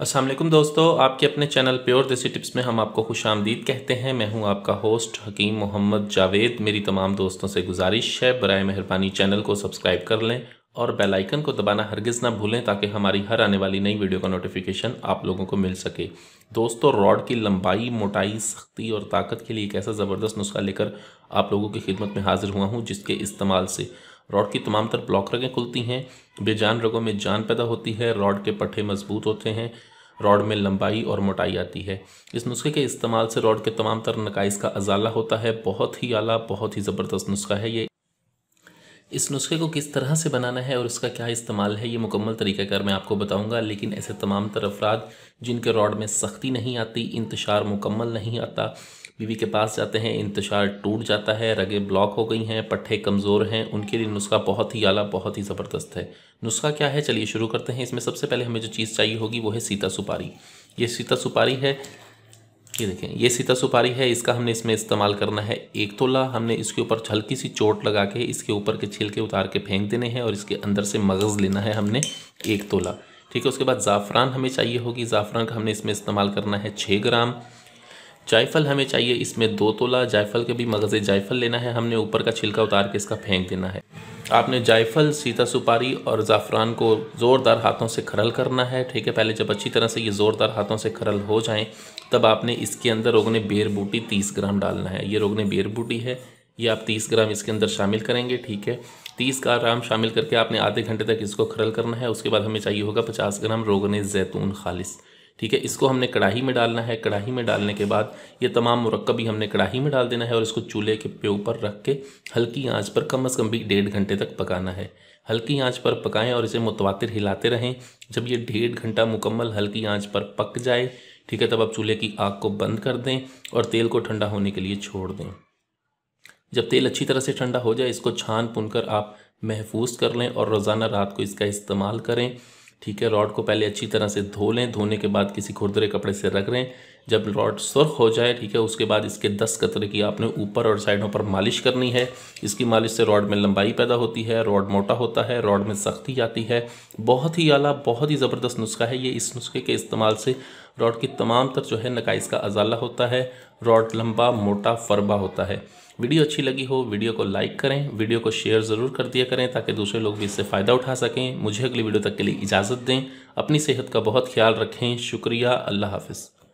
असलम दोस्तों आपके अपने चैनल प्योर देसी टिप्स में हम आपको खुश आमदीद कहते हैं मैं हूं आपका होस्ट हकीम मोहम्मद जावेद मेरी तमाम दोस्तों से गुजारिश है बर मेहरबानी चैनल को सब्सक्राइब कर लें और बेल आइकन को दबाना हरगिज़ ना भूलें ताकि हमारी हर आने वाली नई वीडियो का नोटिफिकेशन आप लोगों को मिल सके दोस्तों रॉड की लंबाई मोटाई सख्ती और ताकत के लिए एक ऐसा ज़बरदस्त नुस्खा लेकर आप लोगों की खिदमत में हाजिर हुआ हूँ जिसके इस्तेमाल से रॉड की तमाम तर ब्लॉक रगें खुलती हैं बेजान रगों में जान पैदा होती है रॉड के पट्टे मजबूत होते हैं रॉड में लंबाई और मोटाई आती है इस नुस्खे के इस्तेमाल से रॉड के तमाम तर नकाइस का अजाला होता है बहुत ही आला बहुत ही ज़बरदस्त नुस्खा है ये इस नुस्खे को किस तरह से बनाना है और इसका क्या इस्तेमाल है ये मुकम्मल तरीक़ाकार मैं आपको बताऊंगा लेकिन ऐसे तमाम तर अफराद जिनके रॉड में सख्ती नहीं आती इंतशार मुकम्मल नहीं आता बीवी के पास जाते हैं इंतशार टूट जाता है रगे ब्लॉक हो गई हैं पट्टे कमज़ोर हैं उनके लिए नुस्खा बहुत ही आला बहुत ही ज़बरदस्त है नुस्खा क्या है चलिए शुरू करते हैं इसमें सबसे पहले हमें जो चीज़ चाहिए होगी वो है सीता सुपारी ये सीता सुपारी है ये देखें ये सीता सुपारी है इसका हमने इसमें इस्तेमाल करना है एक तोला हमने इसके ऊपर हल्की सी चोट लगा के इसके ऊपर के छिलके उतार के फेंक देने हैं और इसके अंदर से मगज़ लेना है हमने एक तोला ठीक है उसके बाद ज़ाफ़रान हमें चाहिए होगी ज़ाफ़रान का हमने इसमें इस्तेमाल करना है छः ग्राम जायफल हमें चाहिए इसमें दो तोला जायफल के भी मगज़े जायफल लेना है हमने ऊपर का छिलका उतार के इसका फेंक देना है आपने जायफल सीता सुपारी और ज़ाफ़रान को ज़ोरदार हाथों से खरल करना है ठीक है पहले जब अच्छी तरह से ये ज़ोरदार हाथों से खरल हो जाएं तब आपने इसके अंदर रोगने बेर बूटी तीस ग्राम डालना है ये रोगने बेर बूटी है ये आप तीस ग्राम इसके अंदर शामिल करेंगे ठीक है तीस ग्राम शामिल करके आपने आधे घंटे तक इसको खरल करना है उसके बाद हमें चाहिए होगा पचास ग्राम रोगने जैतून खालिश ठीक है इसको हमने कढ़ाई में डालना है कढ़ाई में डालने के बाद ये तमाम मुरक्कब भी हमने कढ़ाई में डाल देना है और इसको चूल्हे के पे ऊपर रख के हल्की आंच पर कम अज़ कम भी डेढ़ घंटे तक पकाना है हल्की आंच पर पकाएं और इसे मुतवातिर हिलाते रहें जब ये डेढ़ घंटा मुकम्मल हल्की आंच पर पक जाए ठीक है तब आप चूल्हे की आग को बंद कर दें और तेल को ठंडा होने के लिए छोड़ दें जब तेल अच्छी तरह से ठंडा हो जाए इसको छान पुन कर आप महफूज कर लें और रोज़ाना रात को इसका इस्तेमाल करें ठीक है रॉड को पहले अच्छी तरह से धो लें धोने के बाद किसी खुरदरे कपड़े से रख लें जब रॉड सुर्ख हो जाए ठीक है उसके बाद इसके दस कतरे की आपने ऊपर और साइडों पर मालिश करनी है इसकी मालिश से रॉड में लंबाई पैदा होती है रॉड मोटा होता है रॉड में सख्ती आती है बहुत ही आला बहुत ही ज़बरदस्त नुस्खा है ये इस नुस्खे के इस्तेमाल से रॉड की तमाम तर जो है नकाइस का अजाला होता है रॉड लंबा मोटा फरबा होता है वीडियो अच्छी लगी हो वीडियो को लाइक करें वीडियो को शेयर ज़रूर कर दिया करें ताकि दूसरे लोग भी इससे फ़ायदा उठा सकें मुझे अगली वीडियो तक के लिए इजाज़त दें अपनी सेहत का बहुत ख्याल रखें शुक्रिया अल्लाह हाफिज़